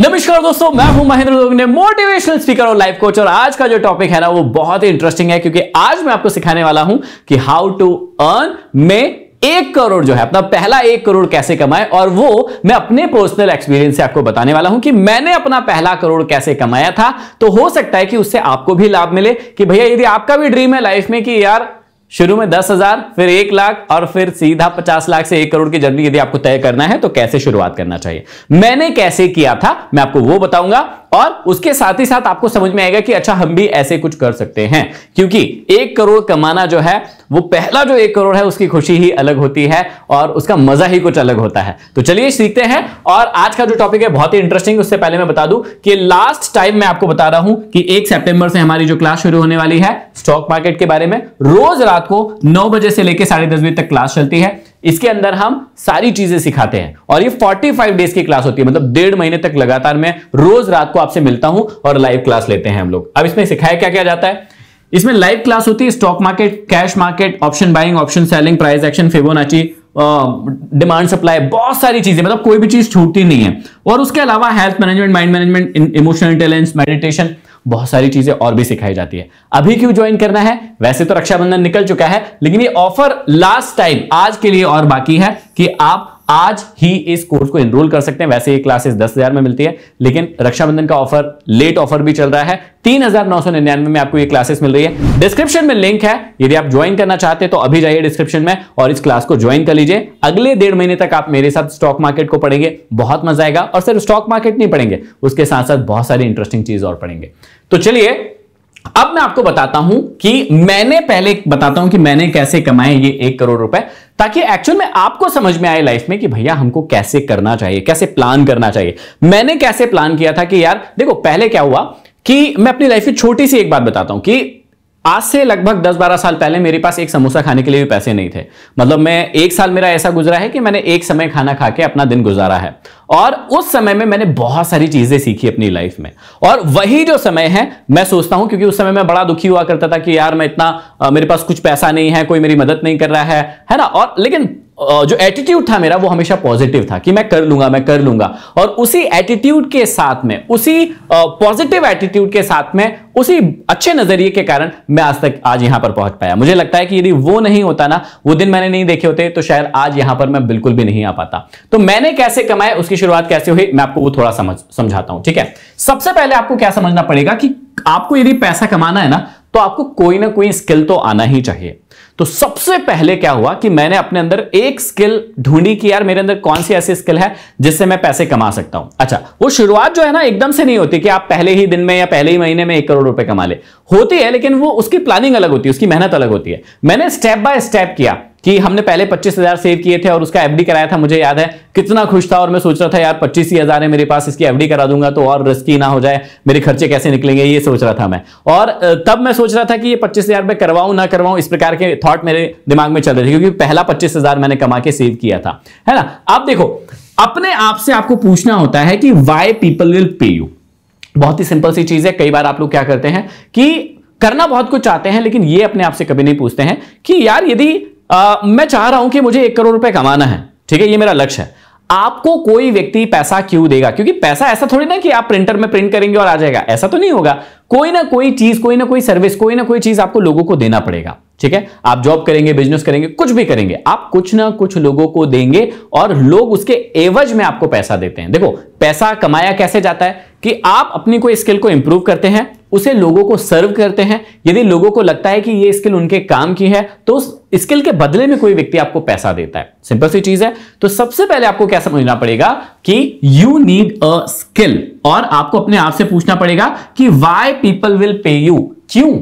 नमस्कार दोस्तों मैं हूं महेंद्र दोगने मोटिवेशनल स्पीकर और लाइफ कोच और आज का जो टॉपिक है ना वो बहुत ही इंटरेस्टिंग है क्योंकि आज मैं आपको सिखाने वाला हूं कि हाउ टू अर्न में एक करोड़ जो है अपना पहला एक करोड़ कैसे कमाए और वो मैं अपने पर्सनल एक्सपीरियंस से आपको बताने वाला हूं कि मैंने अपना पहला करोड़ कैसे कमाया था तो हो सकता है कि उससे आपको भी लाभ मिले कि भैया यदि आपका भी ड्रीम है लाइफ में कि यार शुरू में दस हजार फिर एक लाख और फिर सीधा पचास लाख से एक करोड़ की जर्नी यदि आपको तय करना है तो कैसे शुरुआत करना चाहिए मैंने कैसे किया था मैं आपको वो बताऊंगा और उसके साथ ही साथ आपको समझ में आएगा कि अच्छा हम भी ऐसे कुछ कर सकते हैं क्योंकि एक करोड़ कमाना जो है वो पहला जो एक करोड़ है उसकी खुशी ही अलग होती है और उसका मजा ही कुछ अलग होता है तो चलिए सीखते हैं और आज का जो टॉपिक है बहुत ही इंटरेस्टिंग उससे पहले मैं बता दूं कि लास्ट टाइम मैं आपको बता रहा हूं कि एक सेप्टेंबर से हमारी जो क्लास शुरू होने वाली है स्टॉक मार्केट के बारे में रोज रात को नौ बजे से लेकर साढ़े दस बजे तक क्लास चलती है इसके अंदर हम सारी चीजें सिखाते हैं और ये 45 डेज की क्लास होती है मतलब डेढ़ महीने तक लगातार मैं रोज रात को आपसे मिलता हूं और लाइव क्लास लेते हैं हम लोग अब इसमें सिखाया क्या क्या जाता है इसमें लाइव क्लास होती है stock market cash market option buying option selling price action Fibonacci demand supply बहुत सारी चीजें मतलब कोई भी चीज छूटती नहीं है और उसके अलावा health management mind management emotional intelligence meditation बहुत सारी चीजें और भी सिखाई जाती है अभी क्यों ज्वाइन करना है वैसे तो रक्षाबंधन निकल चुका है लेकिन ये ऑफर लास्ट टाइम आज के लिए और बाकी है कि आप आज ही इस कोर्स को एनरोल कर सकते हैं वैसे ये क्लासेस दस हजार में मिलती है लेकिन रक्षाबंधन का ऑफर लेट ऑफर भी चल रहा है तीन हजार नौ सौ निन्यानवे में आपको ये क्लासेस मिल रही है डिस्क्रिप्शन में लिंक है यदि आप ज्वाइन करना चाहते हैं तो अभी जाइए डिस्क्रिप्शन में और इस क्लास को ज्वाइन कर लीजिए अगले डेढ़ महीने तक आप मेरे साथ स्टॉक मार्केट को पढ़ेंगे बहुत मजा आएगा और सिर्फ स्टॉक मार्केट नहीं पढ़ेंगे उसके साथ साथ बहुत सारी इंटरेस्टिंग चीज और पढ़ेंगे तो चलिए अब मैं आपको बताता हूं कि मैंने पहले बताता हूं कि मैंने कैसे कमाए ये एक करोड़ रुपए ताकि एक्चुअल में आपको समझ में आए लाइफ में कि भैया हमको कैसे करना चाहिए कैसे प्लान करना चाहिए मैंने कैसे प्लान किया था कि यार देखो पहले क्या हुआ कि मैं अपनी लाइफ की छोटी सी एक बात बताता हूं कि आज से लगभग 10-12 साल पहले मेरे पास एक समोसा खाने के लिए भी पैसे नहीं थे मतलब मैं एक साल मेरा ऐसा गुजरा है कि मैंने एक समय खाना खा के अपना दिन गुजारा है और उस समय में मैंने बहुत सारी चीजें सीखी अपनी लाइफ में और वही जो समय है मैं सोचता हूं क्योंकि उस समय मैं बड़ा दुखी हुआ करता था कि यार मैं इतना मेरे पास कुछ पैसा नहीं है कोई मेरी मदद नहीं कर रहा है है ना और लेकिन जो एटीट्यूड था मेरा वो हमेशा पॉजिटिव था कि मैं कर लूंगा मैं कर लूंगा और उसी एटीट्यूड के साथ में उसी पॉजिटिव एटीट्यूड के साथ में उसी अच्छे नजरिए के कारण मैं आज तक आज यहां पर पहुंच पाया मुझे लगता है कि यदि वो नहीं होता ना वो दिन मैंने नहीं देखे होते तो शायद आज यहां पर मैं बिल्कुल भी नहीं आ पाता तो मैंने कैसे कमाया उसकी शुरुआत कैसे हुई मैं आपको वो थोड़ा समझ समझाता हूं ठीक है सबसे पहले आपको क्या समझना पड़ेगा कि आपको यदि पैसा कमाना है ना तो आपको कोई ना कोई स्किल तो आना ही चाहिए तो सबसे पहले क्या हुआ कि मैंने अपने अंदर एक स्किल ढूंढी कि यार मेरे अंदर कौन सी ऐसी स्किल है जिससे मैं पैसे कमा सकता हूं अच्छा वो शुरुआत जो है ना एकदम से नहीं होती कि आप पहले ही दिन में या पहले ही महीने में एक करोड़ रुपए कमा ले होती है लेकिन वो उसकी प्लानिंग अलग होती है उसकी मेहनत अलग होती है मैंने स्टेप बाय स्टेप किया कि हमने पहले पच्चीस हजार सेव किए थे और उसका एफडी कराया था मुझे याद है कितना खुश था और मैं सोच रहा था यार पच्चीस ही हजार है मेरे पास इसकी एफडी करा दूंगा तो और रिस्की ना हो जाए मेरे खर्चे कैसे निकलेंगे ये सोच रहा था मैं और तब मैं सोच रहा था कि ये पच्चीस हजार में करवाऊं ना करवाऊं इस प्रकार के थॉट मेरे दिमाग में चल रहे थे क्योंकि पहला पच्चीस हजार मैंने कमा के सेव किया था है ना आप देखो अपने आप से आपको पूछना होता है कि why people will pay you बहुत ही सिंपल सी चीज है कई बार आप लोग क्या करते हैं कि करना बहुत कुछ चाहते हैं लेकिन ये अपने आप से कभी नहीं पूछते हैं कि यार यदि आ, मैं चाह रहा हूं कि मुझे एक करोड़ रुपए कमाना है ठीक है ये मेरा लक्ष्य है आपको कोई व्यक्ति पैसा क्यों देगा क्योंकि पैसा ऐसा थोड़ी ना कि आप प्रिंटर में प्रिंट करेंगे और आ जाएगा ऐसा तो नहीं होगा कोई ना कोई चीज कोई ना कोई सर्विस कोई ना कोई चीज आपको लोगों को देना पड़ेगा ठीक है आप जॉब करेंगे बिजनेस करेंगे कुछ भी करेंगे आप कुछ ना कुछ लोगों को देंगे और लोग उसके एवज में आपको पैसा देते हैं देखो पैसा कमाया कैसे जाता है कि आप अपनी कोई स्किल को इंप्रूव करते हैं उसे लोगों को सर्व करते हैं यदि लोगों को लगता है कि ये स्किल उनके काम की है तो उस स्किल के बदले में कोई व्यक्ति आपको पैसा देता है सिंपल सी चीज है तो सबसे पहले आपको क्या समझना पड़ेगा कि यू नीड अ स्किल और आपको अपने आप से पूछना पड़ेगा कि why people will pay you क्यों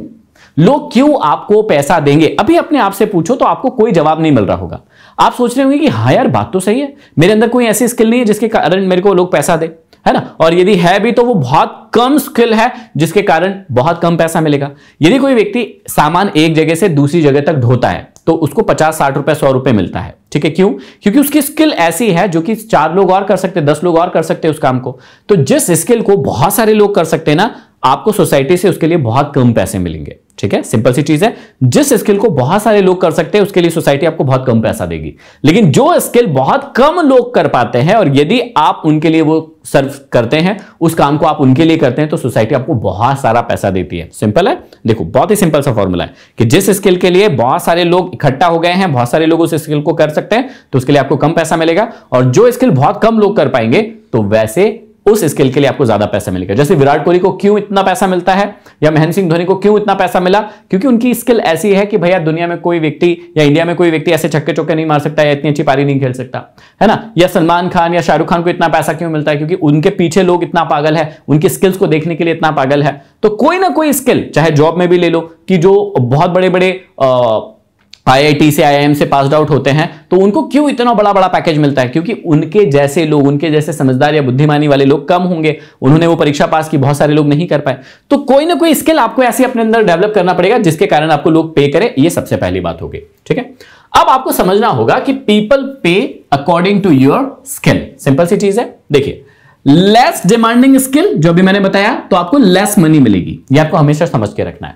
लोग क्यों आपको पैसा देंगे अभी अपने आप से पूछो तो आपको कोई जवाब नहीं मिल रहा होगा आप सोच रहे होंगे कि हाँ यार बात तो सही है मेरे अंदर कोई ऐसी स्किल नहीं है जिसके कारण मेरे को लोग पैसा दे है ना और यदि है भी तो वो बहुत कम स्किल है जिसके कारण बहुत कम पैसा मिलेगा यदि कोई व्यक्ति सामान एक जगह से दूसरी जगह तक ढोता है तो उसको पचास साठ रुपए सौ रुपए मिलता है ठीक है क्यों क्योंकि उसकी स्किल ऐसी है जो कि चार लोग और कर सकते दस लोग और कर सकते उस काम को तो जिस स्किल को बहुत सारे लोग कर सकते हैं ना आपको सोसाइटी से उसके लिए बहुत कम पैसे मिलेंगे ठीक है सिंपल सी चीज है जिस स्किल को बहुत सारे लोग कर सकते हैं उसके लिए सोसाइटी आपको बहुत कम पैसा देगी लेकिन जो स्किल बहुत कम लोग कर पाते हैं और यदि आप उनके लिए वो सर्व करते हैं उस काम को आप उनके लिए करते हैं तो सोसाइटी आपको बहुत सारा पैसा देती है सिंपल है देखो बहुत ही सिंपल सा फॉर्मूला है कि जिस स्किल के लिए बहुत सारे लोग इकट्ठा हो गए हैं बहुत सारे लोग उस स्किल को कर सकते हैं तो उसके लिए आपको कम पैसा मिलेगा और जो स्किल बहुत कम लोग कर पाएंगे तो वैसे उस स्किल के लिए आपको ज्यादा पैसा मिलेगा जैसे विराट कोहली को क्यों इतना पैसा मिलता है या महेंद्र सिंह धोनी को क्यों इतना पैसा मिला क्योंकि उनकी स्किल ऐसी है कि भैया दुनिया में कोई व्यक्ति या इंडिया में कोई व्यक्ति ऐसे छक्के चौके नहीं मार सकता या इतनी अच्छी पारी नहीं खेल सकता है ना या सलमान खान या शाहरुख खान को इतना पैसा क्यों मिलता है क्योंकि उनके पीछे लोग इतना पागल है उनकी स्किल्स को देखने के लिए इतना पागल है तो कोई ना कोई स्किल चाहे जॉब में भी ले लो कि जो बहुत बड़े बड़े आईआईटी से आईआईएम से पास आउट होते हैं तो उनको क्यों इतना बड़ा बड़ा पैकेज मिलता है क्योंकि उनके जैसे लोग उनके जैसे समझदार या बुद्धिमानी वाले लोग कम होंगे उन्होंने वो परीक्षा पास की बहुत सारे लोग नहीं कर पाए तो कोई ना कोई स्किल आपको ऐसे अपने अंदर डेवलप करना पड़ेगा जिसके कारण आपको लोग पे करें ये सबसे पहली बात होगी ठीक है अब आपको समझना होगा कि people pay according to your skill simple सी चीज है देखिए लेस डिमांडिंग स्किल जो भी मैंने बताया तो आपको लेस मनी मिलेगी ये आपको हमेशा समझ के रखना है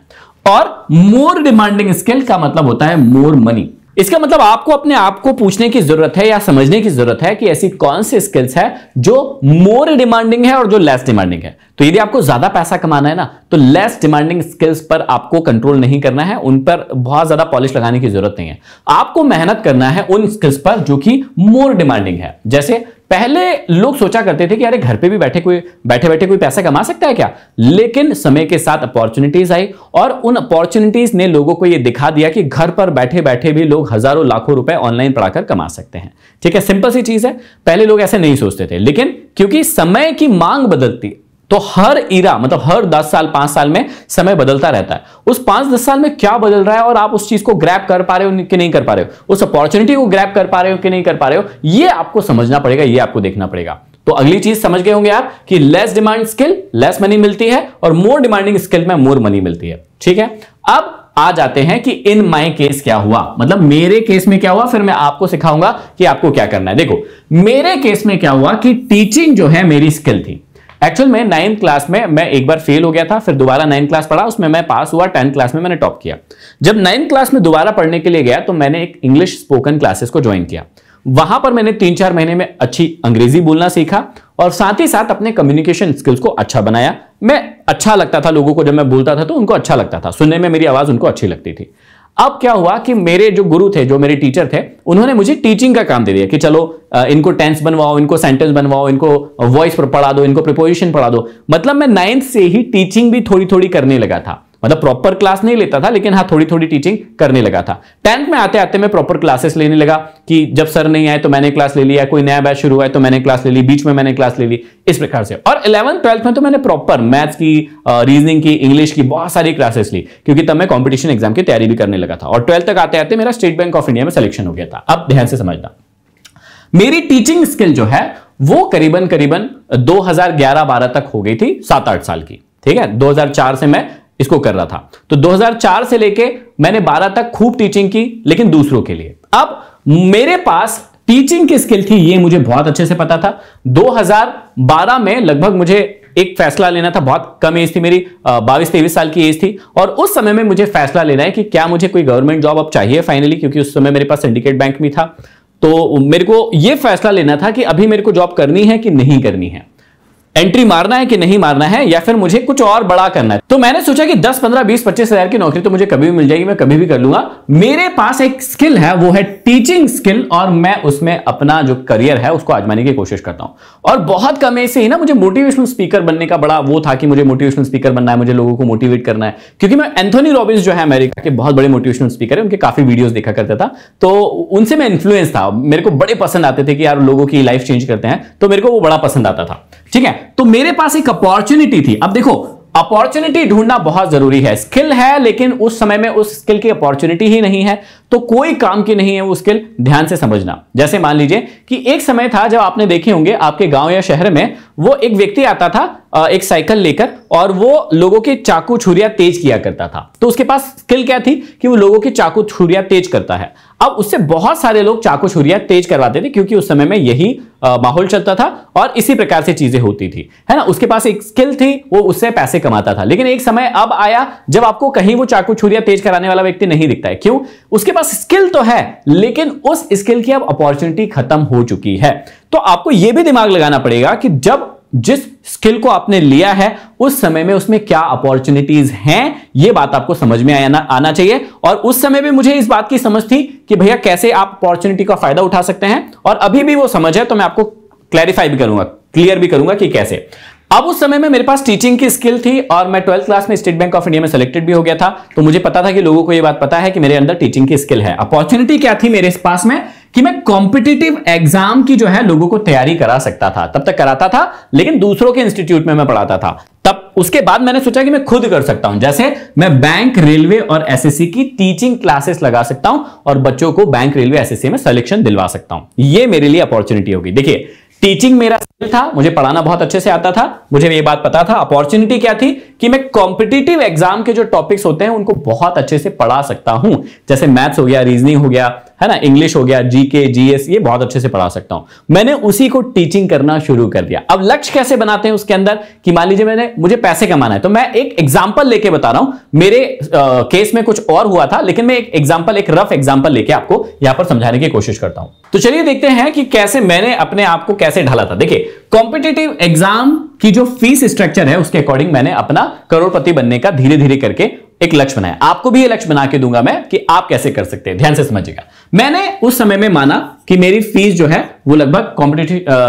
और मोर डिमांडिंग स्किल का मतलब होता है मोर मनी इसका मतलब आपको अपने आप को पूछने की जरूरत है या समझने की जरूरत है कि ऐसी कौन सी स्किल्स है जो मोर डिमांडिंग है और जो लेस डिमांडिंग है तो यदि आपको ज्यादा पैसा कमाना है ना तो लेस डिमांडिंग स्किल्स पर आपको कंट्रोल नहीं करना है उन पर बहुत ज्यादा पॉलिश लगाने की जरूरत नहीं है आपको मेहनत करना है उन स्किल्स पर जो कि मोर डिमांडिंग है जैसे पहले लोग सोचा करते थे कि अरे घर पे भी बैठे कोई बैठे बैठे कोई पैसा कमा सकता है क्या लेकिन समय के साथ अपॉर्चुनिटीज आई और उन अपॉर्चुनिटीज ने लोगों को यह दिखा दिया कि घर पर बैठे बैठे भी लोग हजारों लाखों रुपए ऑनलाइन पढ़ाकर कमा सकते हैं ठीक है सिंपल सी चीज है पहले लोग ऐसे नहीं सोचते थे लेकिन क्योंकि समय की मांग बदलती तो हर इरा मतलब हर दस साल पांच साल में समय बदलता रहता है उस पांच दस साल में क्या बदल रहा है और आप उस चीज को ग्रैप कर पा रहे हो कि नहीं कर पा रहे हो उस अपॉर्चुनिटी को ग्रैप कर पा रहे हो कि नहीं कर पा रहे हो ये आपको समझना पड़ेगा ये आपको देखना पड़ेगा तो अगली चीज समझ गए होंगे आप कि less demand skill less money मिलती है और मोर डिमांडिंग स्किल में मोर मनी मिलती है ठीक है अब आ जाते हैं कि इन माय केस क्या हुआ मतलब मेरे केस में क्या हुआ फिर मैं आपको सिखाऊंगा कि आपको क्या करना है देखो मेरे केस में क्या हुआ कि टीचिंग जो है मेरी स्किल थी एक्चुअल में नाइन्थ क्लास में मैं एक बार फेल हो गया था फिर दोबारा नाइन्थ क्लास पढ़ा उसमें मैं पास हुआ टेंथ क्लास में मैंने टॉप किया जब नाइन्थ क्लास में दोबारा पढ़ने के लिए गया तो मैंने एक इंग्लिश स्पोकन क्लासेस को ज्वाइन किया वहां पर मैंने तीन चार महीने में अच्छी अंग्रेजी बोलना सीखा और साथ ही साथ अपने कम्युनिकेशन स्किल्स को अच्छा बनाया मैं अच्छा लगता था लोगों को जब मैं बोलता था तो उनको अच्छा लगता था सुनने में मेरी आवाज उनको अच्छी लगती थी अब क्या हुआ कि मेरे जो गुरु थे जो मेरे टीचर थे उन्होंने मुझे टीचिंग का काम दे दिया कि चलो इनको टेंस बनवाओ इनको सेंटेंस बनवाओ इनको वॉइस पढ़ा दो इनको प्रिपोजिशन पढ़ा दो मतलब मैं नाइन्थ से ही टीचिंग भी थोड़ी थोड़ी करने लगा था मतलब प्रॉपर क्लास नहीं लेता था लेकिन हाँ थोड़ी थोड़ी टीचिंग करने लगा था टेंथ में आते आते मैं प्रॉपर क्लासेस लेने लगा कि जब सर नहीं आए तो मैंने क्लास ले लिया कोई नया बैच शुरू हुआ तो मैंने क्लास ले ली बीच में मैंने क्लास ले ली इस प्रकार से और इलेवंथ ट्वेल्थ में तो मैंने प्रॉपर मैथ्स की रीजनिंग की इंग्लिश की बहुत सारी क्लासेस ली क्योंकि तब मैं कॉम्पिटिशन एग्जाम की तैयारी भी करने लगा था और ट्वेल्थ तक आते आते मेरा स्टेट बैंक ऑफ इंडिया में सिलेक्शन हो गया था अब ध्यान से समझना मेरी टीचिंग स्किल जो है वो करीबन करीबन 2011-12 तक हो गई थी सात आठ साल की ठीक है 2004 से मैं इसको कर रहा था तो 2004 से लेके मैंने 12 तक खूब टीचिंग की लेकिन दूसरों के लिए अब मेरे पास टीचिंग की स्किल थी ये मुझे बहुत अच्छे से पता था 2012 में लगभग मुझे एक फैसला लेना था बहुत कम एज थी मेरी बाईस तेईस साल की एज थी और उस समय में मुझे फैसला लेना है कि क्या मुझे कोई गवर्नमेंट जॉब अब चाहिए फाइनली क्योंकि उस समय मेरे पास सिंडिकेट बैंक भी था तो मेरे को यह फैसला लेना था कि अभी मेरे को जॉब करनी है कि नहीं करनी है एंट्री मारना है कि नहीं मारना है या फिर मुझे कुछ और बड़ा करना है तो मैंने सोचा कि 10, 15, 20, 25 हजार की नौकरी तो मुझे कभी भी मिल जाएगी मैं कभी भी कर लूंगा मेरे पास एक स्किल है वो है टीचिंग स्किल और मैं उसमें अपना जो करियर है उसको आजमाने की कोशिश करता हूं और बहुत कम ऐसे से ही ना मुझे मोटिवेशनल स्पीकर बनने का बड़ा वो था कि मुझे मोटिवेशनल स्पीकर बनना है मुझे लोगों को मोटिवेट करना है क्योंकि मैं एंथोनी रॉबिन्स जो है अमेरिका के बहुत बड़े मोटिवेशनल स्पीकर है उनके काफी वीडियोज देखा करता था तो उनसे मैं इन्फ्लुएंस था मेरे को बड़े पसंद आते थे कि यार लोगों की लाइफ चेंज करते हैं तो मेरे को वो बड़ा पसंद आता था ठीक है तो मेरे पास एक अपॉर्चुनिटी थी अब देखो अपॉर्चुनिटी ढूंढना बहुत जरूरी है स्किल है लेकिन उस समय में उस स्किल की अपॉर्चुनिटी ही नहीं है तो कोई काम की नहीं है वो स्किल ध्यान से समझना जैसे मान लीजिए कि एक समय था जब आपने देखे होंगे आपके गांव या शहर में वो एक व्यक्ति आता था एक साइकिल लेकर और वो लोगों के चाकू छुरिया तेज किया करता था तो उसके पास स्किल क्या थी कि वो लोगों के चाकू छुरिया तेज करता है अब उससे बहुत सारे लोग चाकू छुरिया तेज करवाते थे क्योंकि उस समय में यही माहौल चलता था और इसी प्रकार से चीजें होती थी है ना उसके पास एक स्किल थी वो उससे पैसे कमाता था लेकिन एक समय अब आया जब आपको कहीं वो चाकू छुरिया तेज कराने वाला व्यक्ति नहीं दिखता है क्यों उसके पास स्किल तो है लेकिन उस स्किल की अब अपॉर्चुनिटी खत्म हो चुकी है तो आपको यह भी दिमाग लगाना पड़ेगा कि जब जिस स्किल को आपने लिया है उस समय में उसमें क्या अपॉर्चुनिटीज हैं ये बात आपको समझ में आना आना चाहिए और उस समय भी मुझे इस बात की समझ थी कि भैया कैसे आप अपॉर्चुनिटी का फायदा उठा सकते हैं और अभी भी वो समझ है तो मैं आपको क्लैरिफाई भी करूंगा क्लियर भी करूंगा कि कैसे अब उस समय में मेरे पास टीचिंग की स्किल थी और मैं ट्वेल्थ क्लास में स्टेट बैंक ऑफ इंडिया में सिलेक्टेड भी हो गया था तो मुझे पता था कि लोगों को यह बात पता है कि मेरे अंदर टीचिंग की स्किल है अपॉर्चुनिटी क्या थी मेरे पास में कि मैं कॉम्पिटिटिव एग्जाम की जो है लोगों को तैयारी करा सकता था तब तक कराता था लेकिन दूसरों के इंस्टीट्यूट में मैं पढ़ाता था तब उसके बाद मैंने सोचा कि मैं खुद कर सकता हूं जैसे मैं बैंक रेलवे और एसएससी की टीचिंग क्लासेस लगा सकता हूं और बच्चों को बैंक रेलवे एसएससी में सिलेक्शन दिलवा सकता हूं यह मेरे लिए अपॉर्चुनिटी होगी देखिए टीचिंग मेरा स्किल था मुझे पढ़ाना बहुत अच्छे से आता था मुझे ये बात पता था अपॉर्चुनिटी क्या थी कि मैं कॉम्पिटिटिव एग्जाम के जो टॉपिक्स होते हैं उनको बहुत अच्छे से पढ़ा सकता हूं जैसे मैथ्स हो गया रीजनिंग हो गया है ना इंग्लिश हो गया जीके जीएस ये बहुत अच्छे से पढ़ा सकता हूं मैंने उसी को टीचिंग करना शुरू कर दिया अब लक्ष्य कैसे बनाते हैं उसके अंदर कि मान लीजिए मैंने मुझे पैसे कमाना है तो मैं एक एग्जाम्पल लेके बता रहा हूं मेरे आ, केस में कुछ और हुआ था लेकिन मैं एक एग्जाम्पल एक रफ एग्जाम्पल लेके आपको यहां पर समझाने की कोशिश करता हूं तो चलिए देखते हैं कि कैसे मैंने अपने आप को कैसे ढाला था देखिए कॉम्पिटेटिव एग्जाम की जो फीस स्ट्रक्चर है उसके अकॉर्डिंग मैंने अपना करोड़पति बनने का धीरे धीरे करके एक लक्ष्य बनाया आपको भी ये लक्ष्य बना के दूंगा मैं कि आप कैसे कर सकते हैं ध्यान से समझिएगा मैंने उस समय में माना कि मेरी फीस जो है वो लगभग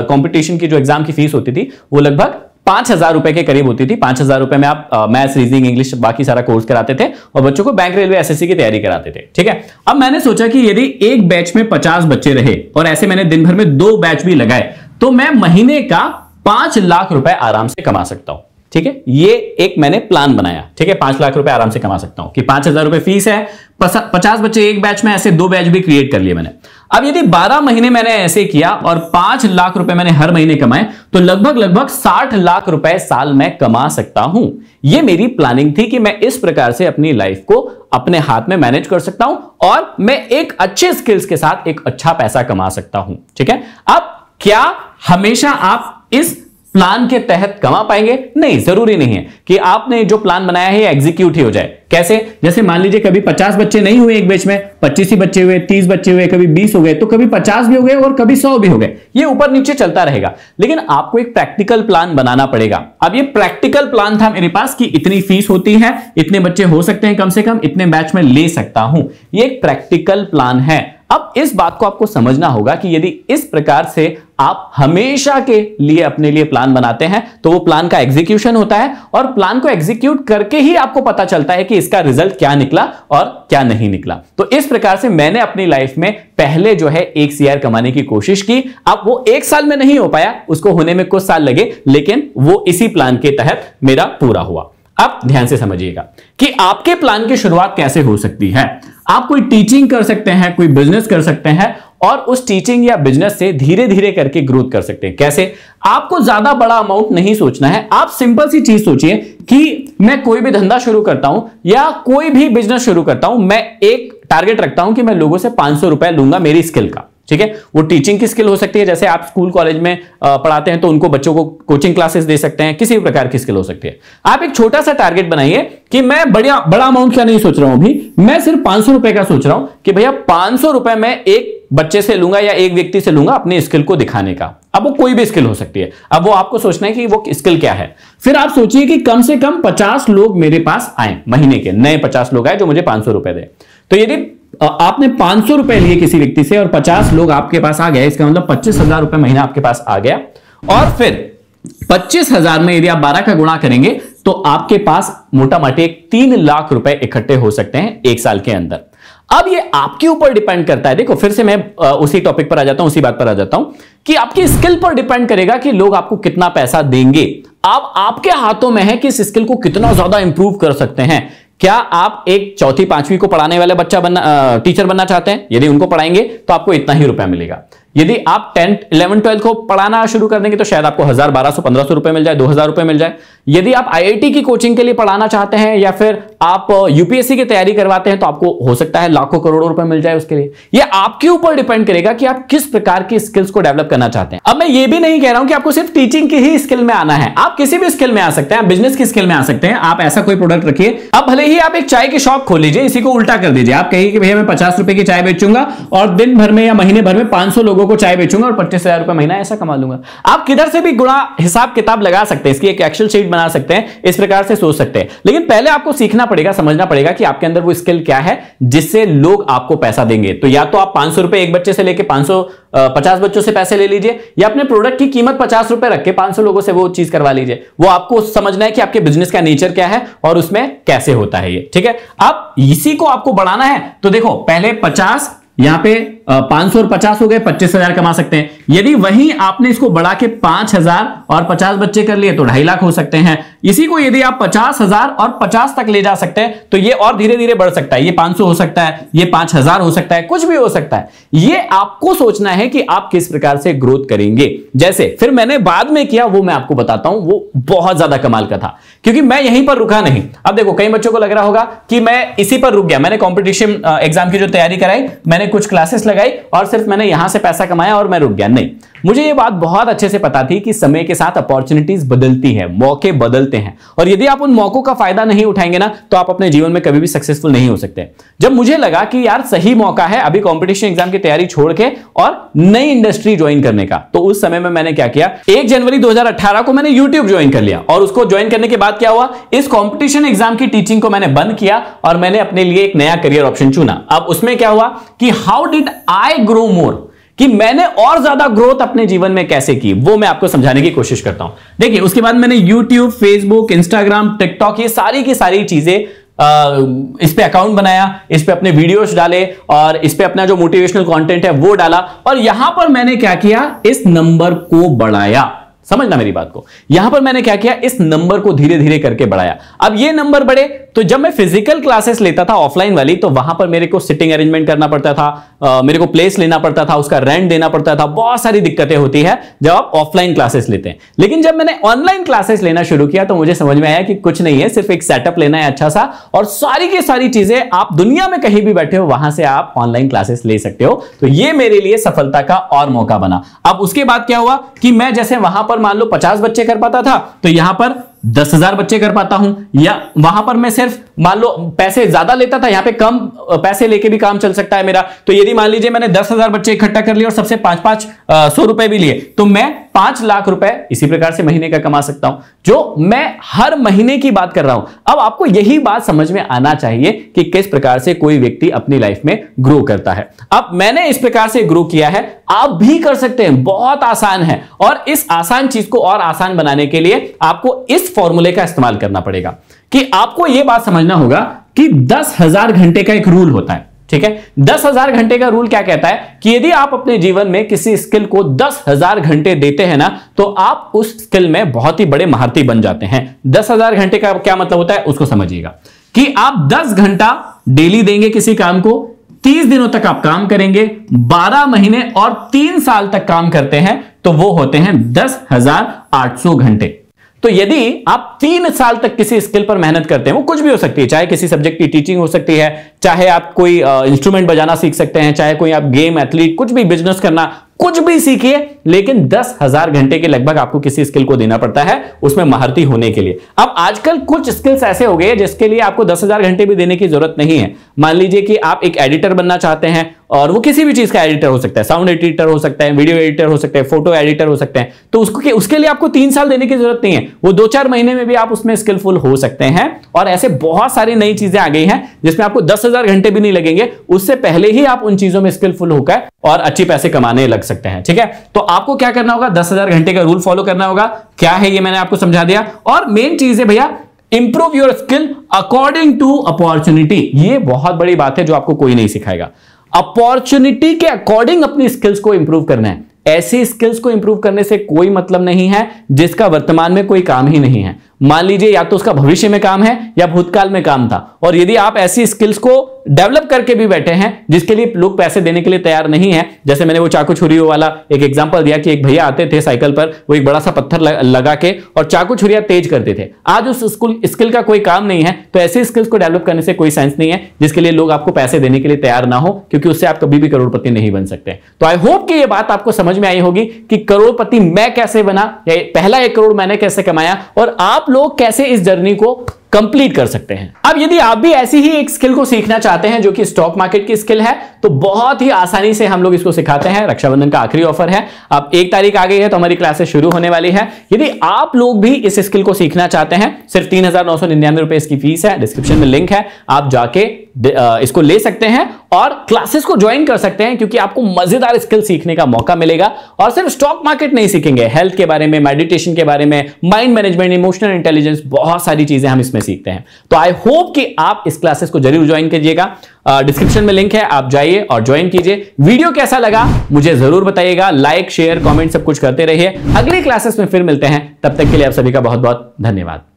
कॉम्पिटिशन की जो एग्जाम की फीस होती थी वो लगभग पांच हजार रुपए के करीब होती थी पांच हजार रुपए में आप मैथ्स रीजनिंग इंग्लिश बाकी सारा कोर्स कराते थे और बच्चों को बैंक रेलवे एसएससी की तैयारी कराते थे ठीक है अब मैंने सोचा कि यदि एक बैच में पचास बच्चे रहे और ऐसे मैंने दिन भर में दो बैच भी लगाए तो मैं महीने का पांच लाख रुपए आराम से कमा सकता हूं ठीक है ये एक मैंने प्लान बनाया ठीक है पांच लाख रुपए आराम से कमा सकता हूं कि पांच हजार रुपए फीस है पचास बच्चे एक बैच में ऐसे दो बैच भी क्रिएट कर लिए मैंने अब यदि बारह महीने मैंने ऐसे किया और पांच लाख रुपए मैंने हर महीने कमाए तो लगभग लगभग साठ लाख रुपए साल में कमा सकता हूं यह मेरी प्लानिंग थी कि मैं इस प्रकार से अपनी लाइफ को अपने हाथ में मैनेज कर सकता हूं और मैं एक अच्छे स्किल्स के साथ एक अच्छा पैसा कमा सकता हूं ठीक है अब क्या हमेशा आप इस प्लान के तहत कमा पाएंगे नहीं जरूरी नहीं है कि आपने जो प्लान बनाया है एग्जीक्यूट ही हो जाए कैसे जैसे मान लीजिए कभी 50 बच्चे नहीं हुए एक बैच में 25 ही बच्चे हुए 30 बच्चे हुए कभी 20 हो गए तो कभी 50 भी हो गए और कभी 100 भी हो गए ये ऊपर नीचे चलता रहेगा लेकिन आपको एक प्रैक्टिकल प्लान बनाना पड़ेगा अब ये प्रैक्टिकल प्लान था मेरे पास कि इतनी फीस होती है इतने बच्चे हो सकते हैं कम से कम इतने बैच में ले सकता हूं ये एक प्रैक्टिकल प्लान है अब इस बात को आपको समझना होगा कि यदि इस प्रकार से आप हमेशा के लिए अपने लिए प्लान बनाते हैं तो वो प्लान का एग्जीक्यूशन होता है और प्लान को एग्जीक्यूट करके ही आपको पता चलता है कि इसका रिजल्ट क्या निकला और क्या नहीं निकला तो इस प्रकार से मैंने अपनी लाइफ में पहले जो है एक सीआर कमाने की कोशिश की अब वो एक साल में नहीं हो पाया उसको होने में कुछ साल लगे लेकिन वो इसी प्लान के तहत मेरा पूरा हुआ आप ध्यान से समझिएगा कि आपके प्लान की शुरुआत कैसे हो सकती है आप कोई टीचिंग कर सकते हैं कोई बिजनेस कर सकते हैं और उस टीचिंग या बिजनेस से धीरे धीरे करके ग्रोथ कर सकते हैं कैसे आपको ज्यादा बड़ा अमाउंट नहीं सोचना है आप सिंपल सी चीज सोचिए कि मैं कोई भी धंधा शुरू करता हूं या कोई भी बिजनेस शुरू करता हूं मैं एक टारगेट रखता हूं कि मैं लोगों से पांच सौ रुपए लूंगा मेरी स्किल का ठीक है वो टीचिंग की स्किल हो सकती है जैसे आप स्कूल कॉलेज में पढ़ाते हैं तो उनको बच्चों को कोचिंग क्लासेस दे सकते हैं किसी भी प्रकार की स्किल हो सकती है आप एक छोटा सा टारगेट बनाइए कि मैं बढ़िया बड़ा अमाउंट क्या नहीं सोच रहा हूं अभी मैं सिर्फ पांच रुपए का सोच रहा हूं कि भैया पांच रुपए मैं एक बच्चे से लूंगा या एक व्यक्ति से लूंगा अपनी स्किल को दिखाने का अब वो कोई भी स्किल हो सकती है अब वो आपको सोचना है कि वो स्किल क्या है फिर आप सोचिए कि कम से कम 50 लोग मेरे पास आए महीने के नए 50 लोग आए जो मुझे पांच सौ रुपए दे तो यदि आपने पांच सौ रुपए लिए किसी व्यक्ति से और पचास लोग आपके पास आ गए इसका मतलब पच्चीस हजार रुपए महीना आपके पास आ गया और फिर पच्चीस हजार में यदि आप बारह का गुणा करेंगे तो आपके पास मोटा मोटी तीन लाख रुपए इकट्ठे हो सकते हैं एक साल के अंदर अब ये आपके ऊपर डिपेंड करता है देखो फिर से मैं उसी टॉपिक पर आ जाता हूं उसी बात पर आ जाता हूं कि आपकी स्किल पर डिपेंड करेगा कि लोग आपको कितना पैसा देंगे आप आपके हाथों में है कि इस स्किल को कितना ज्यादा इंप्रूव कर सकते हैं क्या आप एक चौथी पांचवी को पढ़ाने वाले बच्चा बनना टीचर बनना चाहते हैं यदि उनको पढ़ाएंगे तो आपको इतना ही रुपया मिलेगा यदि आप टेंथ इलेवन ट्वेल्थ को पढ़ाना शुरू कर देंगे तो शायद आपको हजार बारह सौ पंद्रह सौ रुपए मिल जाए दो हजार रुपए मिल जाए यदि आप आईआईटी की कोचिंग के लिए पढ़ाना चाहते हैं या फिर आप यूपीएससी की तैयारी करवाते हैं तो आपको हो सकता है लाखों करोड़ों रुपए मिल जाए उसके लिए ये आपके ऊपर डिपेंड करेगा कि आप किस प्रकार की स्किल्स को डेवलप करना चाहते हैं अब मैं ये भी नहीं कह रहा हूं कि आपको सिर्फ टीचिंग की ही स्किल में आना है आप किसी भी स्किल में आ सकते हैं आप बिजनेस की स्किल में आ सकते हैं आप ऐसा कोई प्रोडक्ट रखिए अब भले ही आप एक चाय की शॉप खोल लीजिए इसी को उल्टा कर दीजिए आप कहिए कि भैया मैं पचास रुपए की चाय बेचूंगा और दिन भर में या महीने भर में पांच लोगों को चाय बेचूंगा और पच्चीस हजार रुपए महीना ऐसा कमा लूंगा आप किधर से भी गुणा हिसाब किताब लगा सकते हैं इसकी एक एक्शन शीट बना सकते हैं इस प्रकार से सोच सकते हैं लेकिन पहले आपको सीखना पड़ेगा समझना पड़ेगा कि आपके अंदर वो स्किल क्या है जिससे लोग आपको पैसा देंगे तो या तो आप पांच एक बच्चे से लेकर पांच पचास बच्चों से पैसे ले लीजिए या अपने प्रोडक्ट की कीमत पचास रुपए रख के पांच सौ लोगों से वो चीज करवा लीजिए वो आपको समझना है कि आपके बिजनेस का नेचर क्या है और उसमें कैसे होता है ये ठीक है अब इसी को आपको बढ़ाना है तो देखो पहले पचास यहां पे पांच सौ और पचास हो गए पच्चीस हजार कमा सकते हैं यदि वहीं आपने इसको बढ़ा के पांच हजार और पचास बच्चे कर लिए तो ढाई लाख हो सकते हैं इसी को यदि आप पचास हजार और पचास तक ले जा सकते हैं तो ये और धीरे धीरे बढ़ सकता है ये पांच सौ हो सकता है ये पांच हजार हो सकता है कुछ भी हो सकता है ये आपको सोचना है कि आप किस प्रकार से ग्रोथ करेंगे जैसे फिर मैंने बाद में किया वो मैं आपको बताता हूं वो बहुत ज्यादा कमाल का था क्योंकि मैं यहीं पर रुका नहीं अब देखो कई बच्चों को लग रहा होगा कि मैं इसी पर रुक गया मैंने कॉम्पिटिशन एग्जाम की जो तैयारी कराई मैंने कुछ क्लासेस लगाई और सिर्फ मैंने यहां से पैसा कमाया और मैं रुक गया नहीं मुझे ये बात बहुत अच्छे से पता थी कि समय के साथ अपॉर्चुनिटीज बदलती है मौके बदलते हैं और यदि आप उन मौकों का फायदा नहीं उठाएंगे ना तो आप अपने जीवन में कभी भी सक्सेसफुल नहीं हो सकते जब मुझे लगा कि यार सही मौका है अभी कॉम्पिटिशन एग्जाम की तैयारी छोड़ के और नई इंडस्ट्री ज्वाइन करने का तो उस समय में मैंने क्या किया एक जनवरी दो को मैंने यूट्यूब ज्वाइन कर लिया और उसको ज्वाइन करने के बाद क्या हुआ इस कॉम्पिटिशन एग्जाम की टीचिंग को मैंने बंद किया और मैंने अपने लिए एक नया करियर ऑप्शन चुना अब उसमें क्या हुआ कि how did I grow more कि मैंने और ज्यादा ग्रोथ अपने जीवन में कैसे की वो मैं आपको समझाने की कोशिश करता हूं देखिए उसके बाद मैंने यूट्यूब फेसबुक इंस्टाग्राम टिकटॉक ये सारी की सारी चीजें इस पे अकाउंट बनाया इस पे अपने वीडियोस डाले और इस पे अपना जो मोटिवेशनल कंटेंट है वो डाला और यहां पर मैंने क्या किया इस नंबर को बढ़ाया समझना मेरी बात को यहां पर मैंने क्या किया इस नंबर को धीरे धीरे करके बढ़ाया अब ये नंबर बढ़े तो जब मैं फिजिकल क्लासेस लेता था ऑफलाइन वाली तो वहां पर मेरे को सिटिंग अरेंजमेंट करना पड़ता था आ, मेरे को प्लेस लेना पड़ता था उसका रेंट देना पड़ता था बहुत सारी दिक्कतें होती है जब आप ऑफलाइन क्लासेस लेते हैं लेकिन जब मैंने ऑनलाइन क्लासेस लेना शुरू किया तो मुझे समझ में आया कि कुछ नहीं है सिर्फ एक सेटअप लेना है अच्छा सा और सारी की सारी चीजें आप दुनिया में कहीं भी बैठे हो वहां से आप ऑनलाइन क्लासेस ले सकते हो तो ये मेरे लिए सफलता का और मौका बना अब उसके बाद क्या हुआ कि मैं जैसे वहां पर मान लो पचास बच्चे कर पाता था तो यहां पर दस हजार बच्चे कर पाता हूं या वहां पर मैं सिर्फ मान लो पैसे ज्यादा लेता था यहां पे कम पैसे लेके भी काम चल सकता है मेरा तो यदि मान लीजिए मैंने दस हजार बच्चे इकट्ठा कर लिए और सबसे पांच पांच सौ रुपए भी लिए तो मैं पांच लाख रुपए इसी प्रकार से महीने का कमा सकता हूं जो मैं हर महीने की बात कर रहा हूं अब आपको यही बात समझ में आना चाहिए कि किस प्रकार से कोई व्यक्ति अपनी लाइफ में ग्रो करता है अब मैंने इस प्रकार से ग्रो किया है आप भी कर सकते हैं बहुत आसान है और इस आसान चीज को और आसान बनाने के लिए आपको इस फॉर्मूले का इस्तेमाल करना पड़ेगा कि आपको यह बात समझना होगा कि दस हजार घंटे का एक रूल होता है ठीक है दस हजार घंटे का रूल क्या कहता है कि यदि आप अपने जीवन में किसी स्किल को दस हजार घंटे देते हैं ना तो आप उस स्किल में बहुत ही बड़े महारती बन जाते हैं दस हजार घंटे का क्या मतलब होता है उसको समझिएगा कि आप दस घंटा डेली देंगे किसी काम को तीस दिनों तक आप काम करेंगे बारह महीने और तीन साल तक काम करते हैं तो वो होते हैं दस हजार आठ सौ घंटे तो यदि आप तीन साल तक किसी स्किल पर मेहनत करते हैं वो कुछ भी हो सकती है चाहे किसी सब्जेक्ट की टीचिंग हो सकती है चाहे आप कोई इंस्ट्रूमेंट बजाना सीख सकते हैं चाहे कोई आप गेम एथलीट कुछ भी बिजनेस करना कुछ भी सीखिए लेकिन दस हजार घंटे के लगभग आपको किसी स्किल को देना पड़ता है उसमें महारती होने के लिए अब आजकल कुछ स्किल्स ऐसे हो गए हैं जिसके लिए आपको दस हजार घंटे भी देने की जरूरत नहीं है मान लीजिए कि आप एक एडिटर बनना चाहते हैं और वो किसी भी चीज का एडिटर हो सकता है साउंड एडिटर हो सकता है वीडियो एडिटर हो सकता है फोटो एडिटर हो सकते हैं तो उसको उसके लिए आपको तीन साल देने की जरूरत नहीं है वो दो चार महीने में भी आप उसमें स्किलफुल हो सकते हैं और ऐसे बहुत सारी नई चीजें आ गई हैं जिसमें आपको दस हजार घंटे भी नहीं लगेंगे उससे पहले ही आप उन चीजों में स्किलफुल होकर और अच्छे पैसे कमाने लग सकते हैं ठीक है तो आपको क्या करना होगा दस हजार घंटे का रूल फॉलो करना होगा क्या है ये मैंने आपको समझा दिया और मेन चीज है भैया improve your skill according to opportunity ये बहुत बड़ी बात है जो आपको कोई नहीं सिखाएगा अपॉर्चुनिटी के अकॉर्डिंग अपनी स्किल्स को इंप्रूव करना है ऐसी स्किल्स को इंप्रूव करने से कोई मतलब नहीं है जिसका वर्तमान में कोई काम ही नहीं है मान लीजिए या तो उसका भविष्य में काम है या भूतकाल में काम था और यदि आप ऐसी स्किल्स को डेवलप करके भी बैठे हैं जिसके लिए लोग पैसे देने के लिए तैयार नहीं है जैसे मैंने वो चाकू छुरी वाला एक एग्जाम्पल दिया कि एक भैया आते थे साइकिल पर वो एक बड़ा सा पत्थर लगा के और चाकू छुरिया तेज करते थे आज उस स्कूल स्किल का कोई काम नहीं है तो ऐसे स्किल्स को डेवलप करने से कोई सेंस नहीं है जिसके लिए लोग आपको पैसे देने के लिए तैयार ना हो क्योंकि उससे आप कभी भी करोड़पति नहीं बन सकते तो आई होप कि ये बात आपको समझ में आई होगी कि करोड़पति मैं कैसे बना पहला एक करोड़ मैंने कैसे कमाया और आप लोग कैसे इस जर्नी को कंप्लीट कर सकते हैं अब यदि आप भी ऐसी ही एक स्किल को सीखना चाहते हैं जो कि स्टॉक मार्केट की स्किल है तो बहुत ही आसानी से हम लोग इसको सिखाते हैं रक्षाबंधन का आखिरी ऑफर है अब एक तारीख आ गई है तो हमारी क्लासेस शुरू होने वाली है यदि आप लोग भी इस स्किल को सीखना चाहते हैं सिर्फ तीन रुपए इसकी फीस है डिस्क्रिप्शन में लिंक है आप जाके इसको ले सकते हैं और क्लासेस को ज्वाइन कर सकते हैं क्योंकि आपको मजेदार स्किल सीखने का मौका मिलेगा और सिर्फ स्टॉक मार्केट नहीं सीखेंगे हेल्थ के बारे में मेडिटेशन के बारे में माइंड मैनेजमेंट इमोशनल इंटेलिजेंस बहुत सारी चीजें हम इसमें सीखते हैं तो आई होप कि आप इस क्लासेस को जरूर ज्वाइन कीजिएगा डिस्क्रिप्शन में लिंक है आप जाइए और ज्वाइन कीजिए वीडियो कैसा लगा मुझे जरूर बताइएगा लाइक शेयर कॉमेंट सब कुछ करते रहिए अगली क्लासेस में फिर मिलते हैं तब तक के लिए आप सभी का बहुत बहुत धन्यवाद